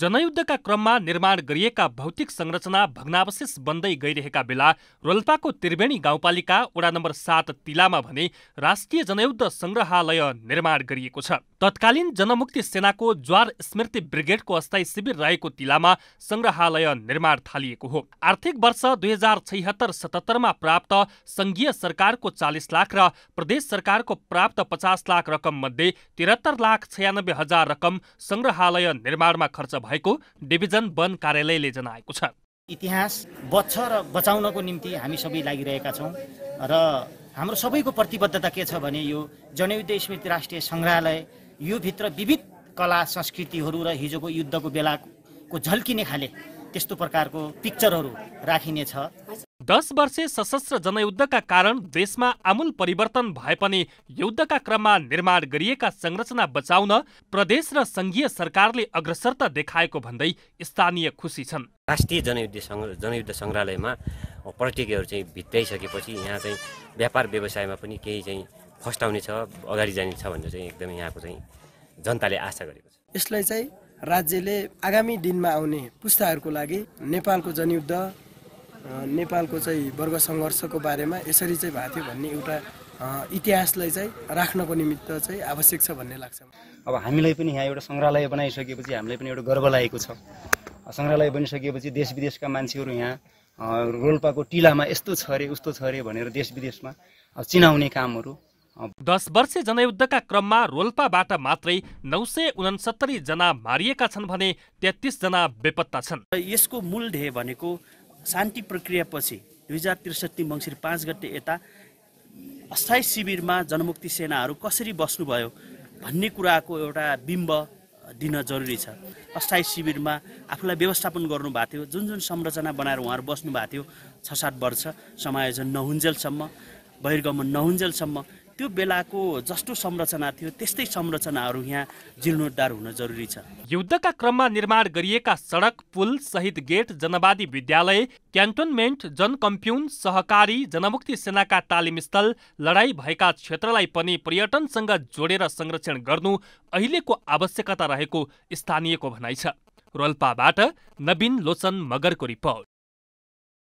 जनयुद्धका क्रममा निर्माण गरिएका भौतिक संरचना भग्नावशेष बन्दै गइरहेका बेला रोल्पाको त्रिवेणी गाउँपालिका वडा नम्बर सात तिलामा भने राष्ट्रिय जनयुद्ध संग्रहालय निर्माण गरिएको छ तत्कालीन जनमुक्ति सेनाको ज्वार स्मृति ब्रिगेडको अस्थायी शिविर रहेको तिलामा संग्रहालय निर्माण थालिएको हो आर्थिक वर्ष दुई हजार छैहत्तर सतहत्तरमा प्राप्त संघीय सरकारको चालिस लाख र प्रदेश सरकारको प्राप्त पचास लाख रकम मध्ये त्रिहत्तर लाख छयानब्बे हजार रकम संग्रहालय निर्माणमा खर्च भएको डिभिजन वन कार्यालयले जनाएको छ इतिहास बच्छ र बचाउनको निम्ति हामी सबै लागिरहेका छौँ र हाम्रो सबैको प्रतिबद्धता के छ भने यो जनयुद्ध स्मृति राष्ट्रिय सङ्ग्रहालय यो भित्र विविध कला संस्कृतिहरू र हिजोको युद्धको बेलाको झल्किने खाले त्यस्तो प्रकारको पिक्चरहरू राखिनेछ दस वर्षे सशस्त्र जनयुद्धका कारण देशमा आमूल परिवर्तन भए पनि युद्धका क्रममा निर्माण गरिएका संरचना बचाउन प्रदेश र सङ्घीय सरकारले अग्रसरता देखाएको भन्दै स्थानीय खुसी छन् राष्ट्रिय जनयुद्ध जनयुद्ध सङ्ग्रहालयमा पर्यटकीयहरू चाहिँ भित्राइसकेपछि यहाँ चाहिँ व्यापार व्यवसायमा पनि केही चाहिँ फस्टाउने छ अगाडि जाने छ भनेर चाहिँ एकदमै यहाँको चाहिँ जनताले आशा गरेको छ यसलाई चाहिँ राज्यले आगामी दिनमा आउने पुस्ताहरूको लागि नेपालको जनयुद्ध नेपालको चाहिँ वर्ग सङ्घर्षको बारेमा यसरी चाहिँ भएको थियो भन्ने एउटा इतिहासलाई चाहिँ राख्नको निमित्त चाहिँ आवश्यक छ भन्ने लाग्छ अब हामीलाई पनि यहाँ एउटा सङ्ग्रहालय बनाइसकेपछि हामीलाई पनि एउटा गर्व लागेको छ सङ्ग्रहालय बनिसकेपछि देश विदेशका मान्छेहरू यहाँ रोल्पाको टिलामा यस्तो छ अरे उस्तो छ अरे भनेर देश विदेशमा चिनाउने कामहरू दस वर्षे जनयुद्धका क्रममा रोल्पाबाट मात्रै नौ सय उनसत्तरी जना मारिएका छन् भने तेत्तिसजना बेपत्ता छन् यसको मूल ढे भनेको शान्ति प्रक्रियापछि दुई हजार त्रिसठी मङ्सिर पाँच गते यता अस्थायी शिविरमा जनमुक्ति सेनाहरू कसरी बस्नुभयो भन्ने कुराको एउटा बिम्ब दिन जरुरी छ अस्थायी शिविरमा आफूलाई व्यवस्थापन गर्नुभएको थियो जुन जुन संरचना बनाएर उहाँहरू बस्नुभएको थियो छ सात वर्ष समायोजन नहुन्जेलसम्म बहिर्गमन नहुन्जेलसम्म त्यो बेलाको जस्तो संरचना थियो त्यस्तै संरचनाहरू यहाँ जीर्णोद्धार हुन जरुरी छ युद्धका क्रममा निर्माण गरिएका सडक पुल सहित गेट जनवादी विद्यालय क्यान्टोनमेन्ट जनकम्प्युन सहकारी जनमुक्ति सेनाका तालिम स्थल लडाई भएका क्षेत्रलाई पनि पर्यटनसँग जोडेर संरक्षण गर्नु अहिलेको आवश्यकता रहेको स्थानीयको भनाइ छ रोल्पाबाट नवीन लोचन मगरको रिपोर्ट